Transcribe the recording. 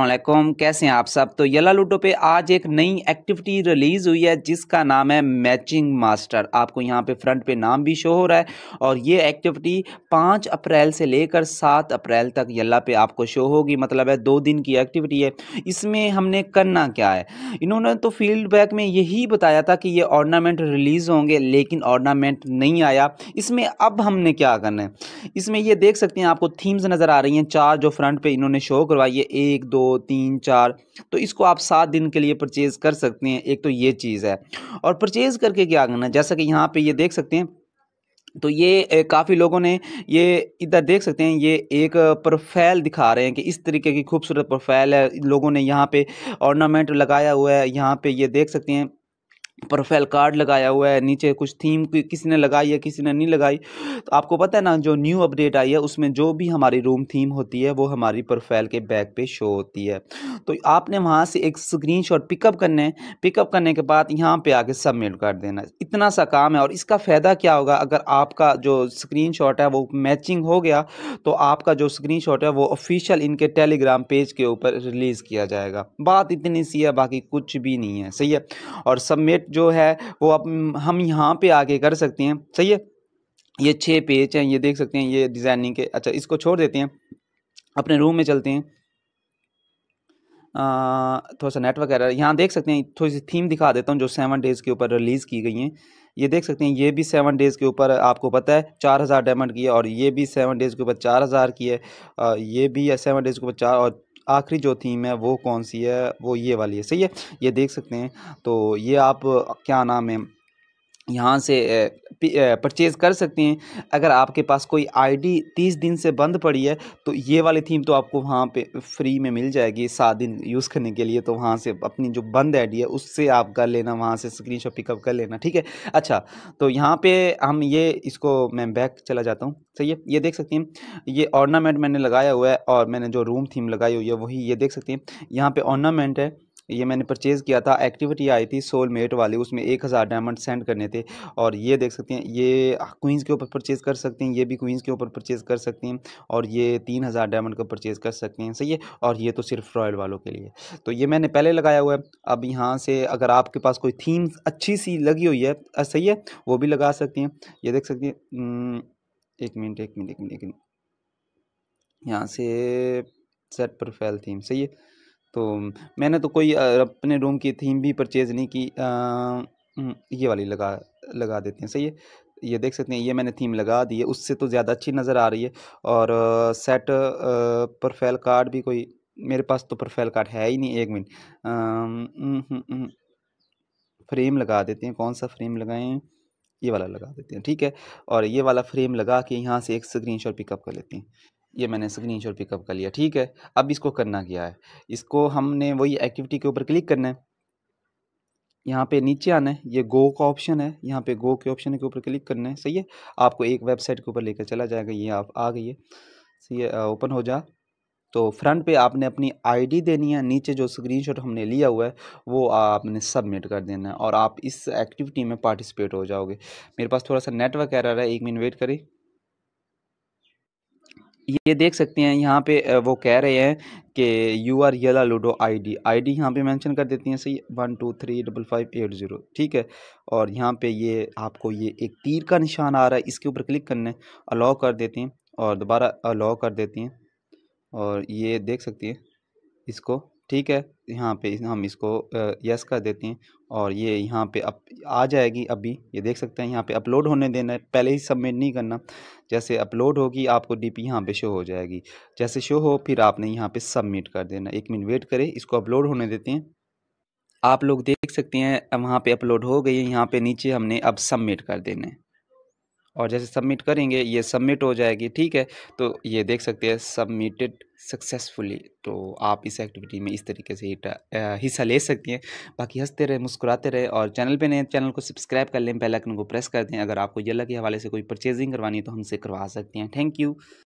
वालेकुम कैसे हैं आप सब तो यला लूडो पे आज एक नई एक्टिविटी रिलीज़ हुई है जिसका नाम है मैचिंग मास्टर आपको यहाँ पे फ्रंट पे नाम भी शो हो रहा है और ये एक्टिविटी पाँच अप्रैल से लेकर सात अप्रैल तक यला पे आपको शो होगी मतलब है दो दिन की एक्टिविटी है इसमें हमने करना क्या है इन्होंने तो फीडबैक में यही बताया था कि ये ऑर्नामेंट रिलीज़ होंगे लेकिन ऑर्नामेंट नहीं आया इसमें अब हमने क्या करना है इसमें ये देख सकते हैं आपको थीम्स नज़र आ रही हैं चार जो फ्रंट पर इन्होंने शो करवाई है एक दो तीन चार तो इसको आप सात दिन के लिए परचेज़ कर सकते हैं एक तो ये चीज़ है और परचेज़ करके क्या करना जैसा कि यहाँ पे ये देख सकते हैं तो ये काफ़ी लोगों ने ये इधर देख सकते हैं ये एक प्रोफाइल दिखा रहे हैं कि इस तरीके की खूबसूरत प्रोफाइल है लोगों ने यहाँ पे ऑर्नामेंट लगाया हुआ है यहाँ पे ये देख सकते हैं प्रोफाइल कार्ड लगाया हुआ है नीचे कुछ थीम किसी ने लगाई है किसी ने नहीं लगाई तो आपको पता है ना जो न्यू अपडेट आई है उसमें जो भी हमारी रूम थीम होती है वो हमारी प्रोफाइल के बैक पे शो होती है तो आपने वहाँ से एक स्क्रीन शॉट पिकअप करने पिकअप करने के बाद यहाँ पे आके सबमिट कर देना इतना सा काम है और इसका फ़ायदा क्या होगा अगर आपका जो स्क्रीन शॉट है वो मैचिंग हो गया तो आपका जो स्क्रीन शॉट है वो ऑफिशियल इनके टेलीग्राम पेज के ऊपर रिलीज़ किया जाएगा बात इतनी सी है बाकी कुछ भी नहीं है सही है और सबमिट जो है वो अब हम यहाँ पे आके कर सकते हैं सही है ये छः पेज हैं ये देख सकते हैं ये डिज़ाइनिंग के अच्छा इसको छोड़ देते हैं अपने रूम में चलते हैं थोड़ा सा नेटवर्क एरर यहाँ देख सकते हैं थोड़ी सी थीम दिखा देता हूँ जो सेवन डेज़ के ऊपर रिलीज़ की गई हैं ये देख सकते हैं ये भी सेवन डेज़ के ऊपर आपको पता है चार हज़ार डायमंड की है और ये भी सेवन डेज़ के ऊपर चार हज़ार की है ये भी सेवन डेज़ के ऊपर चार और आखिरी जो थीम है वो कौन सी है वो ये वाली है सही है ये देख सकते हैं तो ये आप क्या नाम है यहाँ से परचेज़ कर सकते हैं अगर आपके पास कोई आईडी तीस दिन से बंद पड़ी है तो ये वाली थीम तो आपको वहाँ पे फ्री में मिल जाएगी सात दिन यूज़ करने के लिए तो वहाँ से अपनी जो बंद आईडी है उससे आप कर लेना वहाँ से स्क्रीन शॉट पिकअप कर लेना ठीक है अच्छा तो यहाँ पे हम ये इसको मैं बैक चला जाता हूँ सही है ये देख सकते हैं ये ऑर्नामेंट मैंने लगाया हुआ है और मैंने जो रूम थीम लगाई हुई है वही ये देख सकते हैं यहाँ पर ऑर्नामेंट है ये मैंने परचेज़ किया था एक्टिविटी आई थी सोल मेट वाली उसमें एक हज़ार डायमंड सेंड करने थे और ये देख सकते हैं ये क्वींस के ऊपर परचेज़ कर सकते हैं ये भी क्वींस के ऊपर परचेज़ कर सकते हैं और ये तीन हज़ार डायमंड का परचेज़ कर सकते हैं सही है और ये तो सिर्फ रॉयल वालों के लिए तो ये मैंने पहले लगाया हुआ है अब यहाँ से अगर आपके पास कोई थीम अच्छी सी लगी हुई है सही है वो भी लगा सकती हैं ये देख सकती हैं एक मिनट एक मिनट एक मिनट एक मिनट यहाँ से सेट प्रोफाइल थीम सही है तो मैंने तो कोई अपने रूम की थीम भी परचेज़ नहीं की आ, ये वाली लगा लगा देते हैं सही है ये देख सकते हैं ये मैंने थीम लगा दी है उससे तो ज़्यादा अच्छी नज़र आ रही है और आ, सेट प्रोफाइल कार्ड भी कोई मेरे पास तो प्रोफाइल कार्ड है ही नहीं एक मिनट फ्रेम लगा देते हैं कौन सा फ्रेम लगाएं ये वाला लगा देते हैं ठीक है और ये वाला फ्रेम लगा के यहाँ से एक शॉट पिकअप कर लेते हैं ये मैंने स्क्रीन शॉट पिकअप कर लिया ठीक है अब इसको करना क्या है इसको हमने वही एक्टिविटी के ऊपर क्लिक करना है यहाँ पे नीचे आना है ये गो का ऑप्शन है यहाँ पे गो के ऑप्शन के ऊपर क्लिक करना है सही है आपको एक वेबसाइट के ऊपर लेकर चला जाएगा ये आप आ गई है सही है ओपन हो जा तो फ्रंट पे आपने अपनी आईडी देनी है नीचे जो स्क्रीनशॉट हमने लिया हुआ है वो आपने सबमिट कर देना है और आप इस एक्टिविटी में पार्टिसिपेट हो जाओगे मेरे पास थोड़ा सा नेटवर्क एरर है एक मिनट वेट करें ये देख सकते हैं यहाँ पे वो कह रहे हैं कि यू आर येला Ludo I D I D यहाँ पर मैंशन कर देती हैं सही one two three double five eight zero ठीक है और यहाँ पे ये आपको ये एक तीर का निशान आ रहा है इसके ऊपर क्लिक करने अलाउ कर देती हैं और दोबारा अलाउ कर देती हैं और ये देख सकती हैं इसको ठीक है यहाँ पे हम इसको यस कर देते हैं और ये यहाँ पे अप आ जाएगी अभी ये देख सकते हैं यहाँ पे अपलोड होने देना है पहले ही सबमिट नहीं करना जैसे अपलोड होगी आपको डीपी यहाँ पे शो हो जाएगी जैसे शो हो फिर आपने यहाँ पे सबमिट कर देना एक मिनट वेट करें इसको अपलोड होने देते हैं आप लोग देख सकते हैं वहाँ पर अपलोड हो गई है यहाँ पर नीचे हमने अब सबमिट कर देना है और जैसे सबमिट करेंगे ये सबमिट हो जाएगी ठीक है तो ये देख सकते हैं सबमिटेड सक्सेसफुली तो आप इस एक्टिविटी में इस तरीके से हिस्सा ले सकती हैं बाकी हंसते रहे मुस्कुराते रहे और चैनल पे नए चैनल को सब्सक्राइब कर लें पहले आइकन को प्रेस कर दें अगर आपको येला के हवाले से कोई परचेजिंग करवानी है तो हमसे करवा सकते हैं थैंक यू